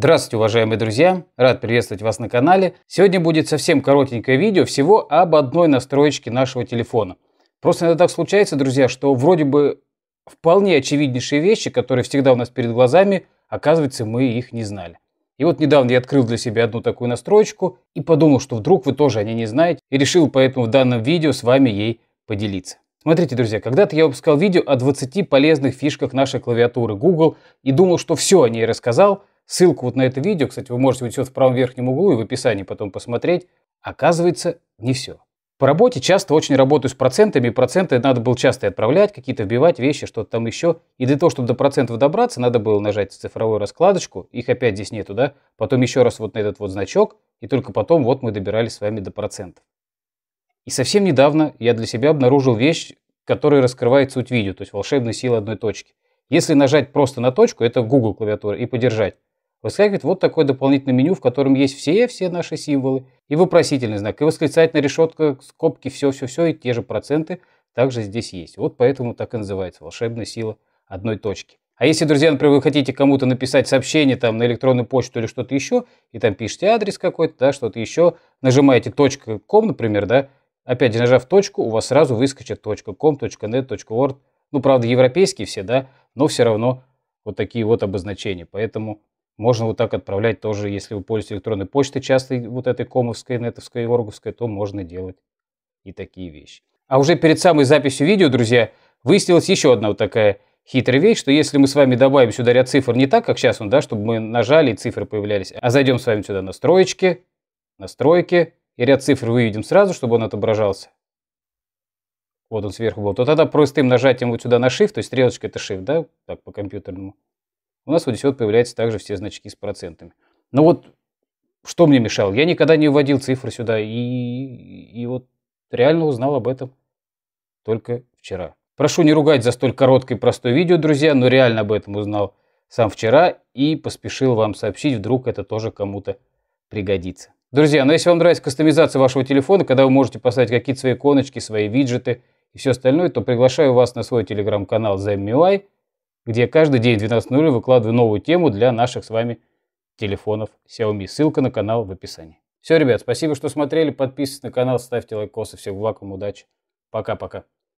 Здравствуйте, уважаемые друзья! Рад приветствовать вас на канале. Сегодня будет совсем коротенькое видео всего об одной настроечке нашего телефона. Просто иногда так случается, друзья, что вроде бы вполне очевиднейшие вещи, которые всегда у нас перед глазами, оказывается, мы их не знали. И вот недавно я открыл для себя одну такую настроечку и подумал, что вдруг вы тоже о ней не знаете, и решил поэтому в данном видео с вами ей поделиться. Смотрите, друзья, когда-то я выпускал видео о 20 полезных фишках нашей клавиатуры Google и думал, что все о ней рассказал – Ссылку вот на это видео, кстати, вы можете вот в правом верхнем углу и в описании потом посмотреть. Оказывается, не все. По работе часто очень работаю с процентами, и проценты надо было часто отправлять, какие-то вбивать вещи, что-то там еще. И для того, чтобы до процентов добраться, надо было нажать цифровую раскладочку, их опять здесь нету, да? Потом еще раз вот на этот вот значок, и только потом вот мы добирались с вами до процентов. И совсем недавно я для себя обнаружил вещь, которая раскрывает суть видео, то есть волшебная сила одной точки. Если нажать просто на точку, это Google клавиатура, и подержать, выскакивает вот такое дополнительное меню, в котором есть все-все наши символы, и вопросительный знак, и восклицательная решетка, скобки, все-все-все, и те же проценты также здесь есть. Вот поэтому так и называется волшебная сила одной точки. А если, друзья, например, вы хотите кому-то написать сообщение там на электронную почту или что-то еще, и там пишете адрес какой-то, да, что-то еще, нажимаете .com, например, да, опять же, нажав точку, у вас сразу выскочит .com, .net, .org, ну, правда, европейские все, да, но все равно вот такие вот обозначения. Поэтому можно вот так отправлять тоже, если вы пользуетесь электронной почтой часто вот этой комовской, нетовской и ворговской, то можно делать и такие вещи. А уже перед самой записью видео, друзья, выяснилась еще одна вот такая хитрая вещь, что если мы с вами добавим сюда ряд цифр не так, как сейчас он, ну да, чтобы мы нажали и цифры появлялись, а зайдем с вами сюда на настройки, и ряд цифр выведем сразу, чтобы он отображался. Вот он сверху был. То тогда простым нажатием вот сюда на Shift, то есть стрелочка это Shift, да, так по компьютерному, у нас вот здесь вот появляются также все значки с процентами. Но вот что мне мешало? Я никогда не вводил цифры сюда, и, и вот реально узнал об этом только вчера. Прошу не ругать за столь короткое и простое видео, друзья, но реально об этом узнал сам вчера и поспешил вам сообщить, вдруг это тоже кому-то пригодится. Друзья, ну если вам нравится кастомизация вашего телефона, когда вы можете поставить какие-то свои иконочки, свои виджеты и все остальное, то приглашаю вас на свой телеграм-канал ZMUI – где каждый день в 12.00 выкладываю новую тему для наших с вами телефонов Xiaomi. Ссылка на канал в описании. Все, ребят, спасибо, что смотрели. Подписывайтесь на канал, ставьте лайкосы. всем благ вам, удачи. Пока-пока.